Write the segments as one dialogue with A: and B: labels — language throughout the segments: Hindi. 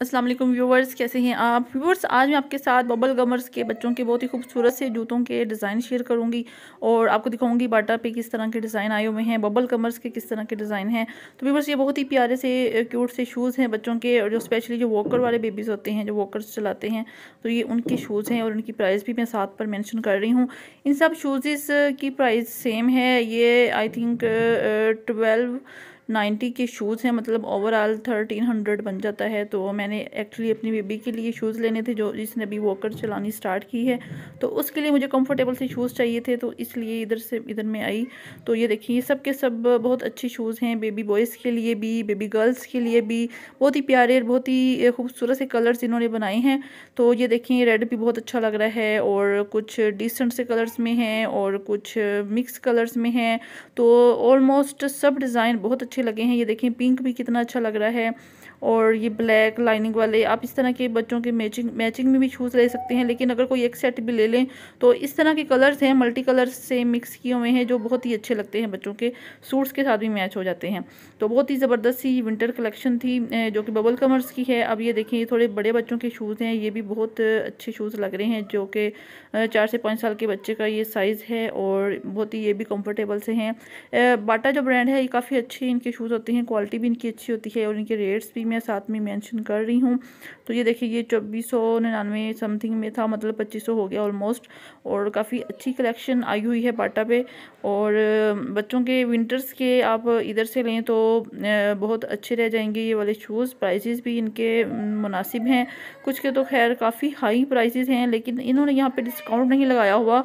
A: अस्सलाम वालेकुम व्यूवर्स कैसे हैं आप व्यूवर्स आज मैं आपके साथ बबल गमर्स के बच्चों के बहुत ही खूबसूरत से जूतों के डिज़ाइन शेयर करूंगी और आपको दिखाऊंगी बाटा पे किस तरह के डिज़ाइन आए हुए हैं बबल गमर्स के किस तरह के डिज़ाइन हैं तो व्यूवर्स ये बहुत ही प्यारे से क्यूट से शूज़ हैं बच्चों के और जो स्पेशली जो वॉकर वाले बेबीज़ होते हैं जो वॉकर्स चलाते हैं तो ये उनके शूज़ हैं और उनकी प्राइस भी मैं साथ पर मैंशन कर रही हूँ इन सब शूज़ की प्राइस सेम है ये आई थिंक ट्वेल्व नाइन्टी के शूज़ हैं मतलब ओवरऑल थर्टीन हंड्रेड बन जाता है तो मैंने एक्चुअली अपनी बेबी के लिए शूज़ लेने थे जो जिसने अभी वॉकर चलानी स्टार्ट की है तो उसके लिए मुझे कंफर्टेबल से शूज़ चाहिए थे तो इसलिए इधर से इधर में आई तो ये देखिए ये सब के सब बहुत अच्छे शूज़ हैं बेबी बॉयज़ के लिए भी बेबी गर्ल्स के लिए भी बहुत ही प्यारे और बहुत ही खूबसूरत से कलर्स इन्होंने बनाए हैं तो ये देखिए रेड भी बहुत अच्छा लग रहा है और कुछ डिसेंट से कलर्स में हैं और कुछ मिक्स कलर्स में हैं तो ऑलमोस्ट सब डिज़ाइन बहुत अच्छे अच्छे लगे हैं ये देखें पिंक भी कितना अच्छा लग रहा है और ये ब्लैक लाइनिंग वाले आप इस तरह के बच्चों के मैचिंग मैचिंग में भी शूज़ ले सकते हैं लेकिन अगर कोई एक सेट भी ले लें तो इस तरह के कलर्स हैं मल्टी कलर्स से मिक्स किए हुए हैं जो बहुत ही अच्छे लगते हैं बच्चों के सूट्स के साथ भी मैच हो जाते हैं तो बहुत ही ज़बरदस्त सी विंटर कलेक्शन थी जो कि बबल कमर्स की है अब ये देखें ये थोड़े बड़े बच्चों के शूज़ हैं ये भी बहुत अच्छे शूज़ लग रहे हैं जो कि चार से पाँच साल के बच्चे का ये साइज़ है और बहुत ही ये भी कम्फर्टेबल से हैं बाटा जो ब्रांड है ये काफ़ी अच्छे इनके शूज़ होते हैं क्वालिटी भी इनकी अच्छी होती है और इनके रेट्स भी मैं साथ में मेंशन कर रही हूँ तो ये देखिए ये चौबीस सौ निन्यानवे समथिंग में था मतलब पच्चीस सौ हो गया ऑलमोस्ट और काफ़ी अच्छी कलेक्शन आई हुई है बाटा पे और बच्चों के विंटर्स के आप इधर से लें तो बहुत अच्छे रह जाएंगे ये वाले शूज़ प्राइजेज़ भी इनके मुनासिब हैं कुछ के तो खैर काफ़ी हाई प्राइजेज़ हैं लेकिन इन्होंने यहाँ पर डिस्काउंट नहीं लगाया हुआ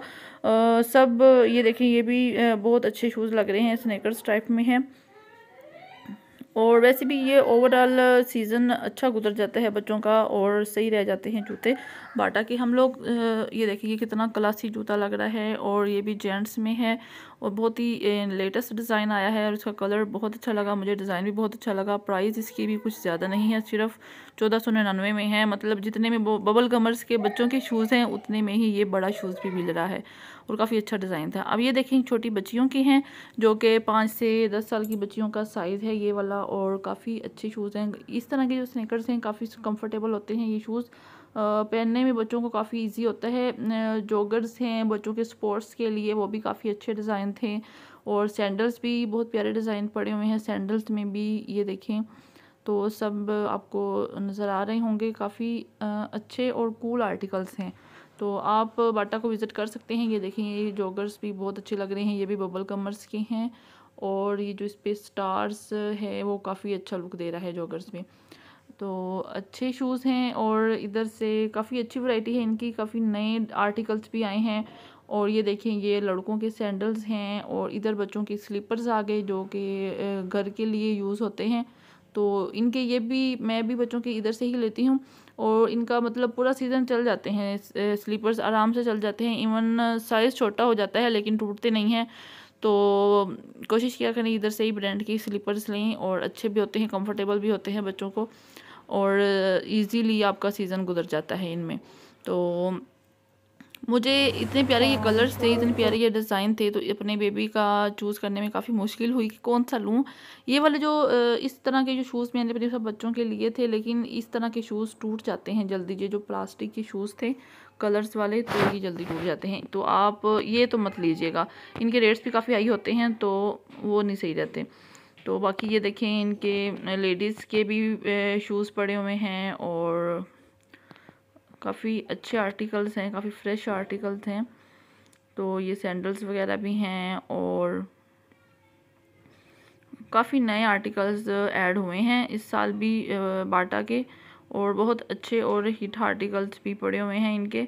A: आ, सब ये देखें ये भी बहुत अच्छे शूज़ लग रहे हैं स्नैकर्स टाइप में हैं और वैसे भी ये ओवरऑल सीज़न अच्छा गुजर जाता है बच्चों का और सही रह जाते हैं जूते बाटा के हम लोग ये देखेंगे कितना क्लासी जूता लग रहा है और ये भी जेंट्स में है और बहुत ही लेटेस्ट डिज़ाइन आया है और इसका कलर बहुत अच्छा लगा मुझे डिज़ाइन भी बहुत अच्छा लगा प्राइस इसकी भी कुछ ज़्यादा नहीं है सिर्फ चौदह सौ निन्यानवे में है मतलब जितने में बबल कमर्स के बच्चों के शूज़ हैं उतने में ही ये बड़ा शूज़ भी मिल रहा है और काफ़ी अच्छा डिज़ाइन था अब ये देखें छोटी बच्चियों की हैं जो कि पाँच से दस साल की बच्चियों का साइज़ है ये वाला और काफ़ी अच्छे शूज़ हैं इस तरह के जो स्नैकर्स हैं काफ़ी कंफर्टेबल होते हैं ये शूज़ पहनने में बच्चों को काफ़ी इजी होता है जॉगर्स हैं बच्चों के स्पोर्ट्स के लिए वो भी काफ़ी अच्छे डिज़ाइन थे और सैंडल्स भी बहुत प्यारे डिज़ाइन पड़े हुए हैं सैंडल्स में भी ये देखें तो सब आपको नज़र आ रहे होंगे काफ़ी अच्छे और कूल आर्टिकल्स हैं तो आप बाटा को विज़िट कर सकते हैं ये देखें ये जॉगर्स भी बहुत अच्छे लग रहे हैं ये भी बबल कमर्स के हैं और ये जो इस पर स्टार्स है वो काफ़ी अच्छा लुक दे रहा है जॉगर्स में तो अच्छे शूज़ हैं और इधर से काफ़ी अच्छी वैरायटी है इनकी काफ़ी नए आर्टिकल्स भी आए हैं और ये देखें ये लड़कों के सैंडल्स हैं और इधर बच्चों के स्लीपर्स आ गए जो कि घर के लिए यूज़ होते हैं तो इनके ये भी मैं भी बच्चों के इधर से ही लेती हूँ और इनका मतलब पूरा सीज़न चल जाते हैं स्लीपर्स आराम से चल जाते हैं इवन साइज़ छोटा हो जाता है लेकिन टूटते नहीं हैं तो कोशिश किया करें इधर से ही ब्रांड के स्लीपर्स लें और अच्छे भी होते हैं कंफर्टेबल भी होते हैं बच्चों को और इजीली आपका सीज़न गुजर जाता है इनमें तो मुझे इतने प्यारे ये कलर्स थे इतने प्यारे ये डिज़ाइन थे तो अपने बेबी का चूज़ करने में काफ़ी मुश्किल हुई कि कौन सा लूँ ये वाले जो इस तरह के जो शूज़ मैंने अपने सब बच्चों के लिए थे लेकिन इस तरह के शूज़ टूट जाते हैं जल्दी ये जो प्लास्टिक के शूज़ थे कलर्स वाले तो ये जल्दी टूट जाते हैं तो आप ये तो मत लीजिएगा इनके रेट्स भी काफ़ी हाई होते हैं तो वो नहीं सही रहते तो बाकी ये देखें इनके लेडीज़ के भी शूज़ पड़े हुए हैं और काफ़ी अच्छे आर्टिकल्स हैं काफ़ी फ्रेश आर्टिकल्स हैं तो ये सैंडल्स वगैरह भी हैं और काफ़ी नए आर्टिकल्स ऐड uh, हुए हैं इस साल भी uh, बाटा के और बहुत अच्छे और हिट आर्टिकल्स भी पड़े हुए हैं इनके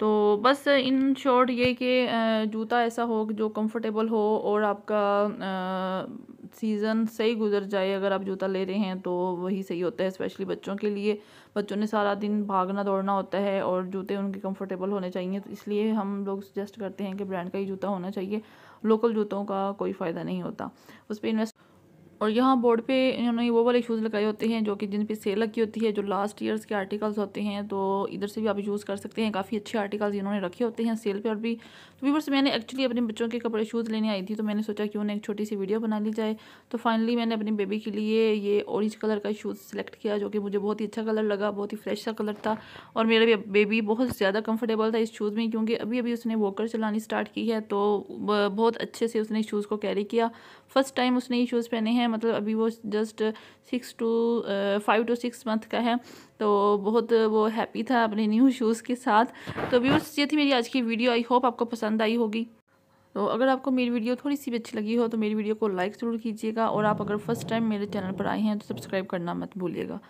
A: तो बस इन शॉर्ट ये कि uh, जूता ऐसा हो जो कंफर्टेबल हो और आपका सीज़न सही गुजर जाए अगर आप जूता ले रहे हैं तो वही सही होता है स्पेशली बच्चों के लिए बच्चों ने सारा दिन भागना दौड़ना होता है और जूते उनके कंफर्टेबल होने चाहिए तो इसलिए हम लोग सजेस्ट करते हैं कि ब्रांड का ही जूता होना चाहिए लोकल जूतों का कोई फ़ायदा नहीं होता उस पर इन्वेस्ट और यहाँ बोर्ड पे इन्होंने वो वाले शूज़ लगाए होते हैं जो कि जिन पे सेल लगी होती है जो लास्ट ईयर्स के आर्टिकल्स होते हैं तो इधर से भी आप यूज़ कर सकते हैं काफ़ी अच्छे आर्टिकल्स इन्होंने रखे होते हैं सेल पे और भी तो वीवर्स मैंने एक्चुअली अपने बच्चों के कपड़े शूज़ लेने आई थी तो मैंने सोचा क्यों उन्हें एक छोटी सी वीडियो बना ली जाए तो फाइनली मैंने अपनी बेबी के लिए ये ऑरेंज कलर का शूज़ सेलेक्ट किया जो कि मुझे बहुत ही अच्छा कलर लगा बहुत ही फ्रेश सा कलर था और मेरा बेबी बहुत ज़्यादा कम्फर्टेबल था इस शूज़ में क्योंकि अभी अभी उसने वॉकर चलानी स्टार्ट की है तो बहुत अच्छे से उसने शूज़ को कैरी किया फर्स्ट टाइम उसने ये शूज़ पहने हैं है मतलब अभी वो just six to five to six month का है तो बहुत वो हैप्पी था अपने न्यू शूज़ के साथ तो व्यूज़ ये थी मेरी आज की वीडियो आई होप आपको पसंद आई होगी तो अगर आपको मेरी वीडियो थोड़ी सी भी अच्छी लगी हो तो मेरी वीडियो को लाइक ज़रूर कीजिएगा और आप अगर फर्स्ट टाइम मेरे चैनल पर आए हैं तो सब्सक्राइब करना मत भूलिएगा